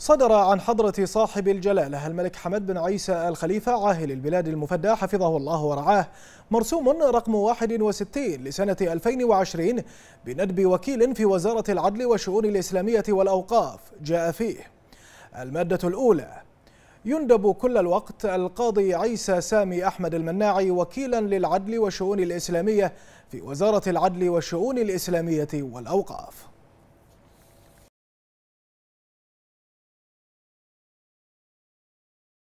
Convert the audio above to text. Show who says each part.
Speaker 1: صدر عن حضرة صاحب الجلالة الملك حمد بن عيسى الخليفة عاهل البلاد المفدى حفظه الله ورعاه مرسوم رقم 61 لسنة 2020 بندب وكيل في وزارة العدل والشؤون الإسلامية والأوقاف جاء فيه المادة الأولى يندب كل الوقت القاضي عيسى سامي أحمد المناعي وكيلا للعدل والشؤون الإسلامية في وزارة العدل والشؤون الإسلامية والأوقاف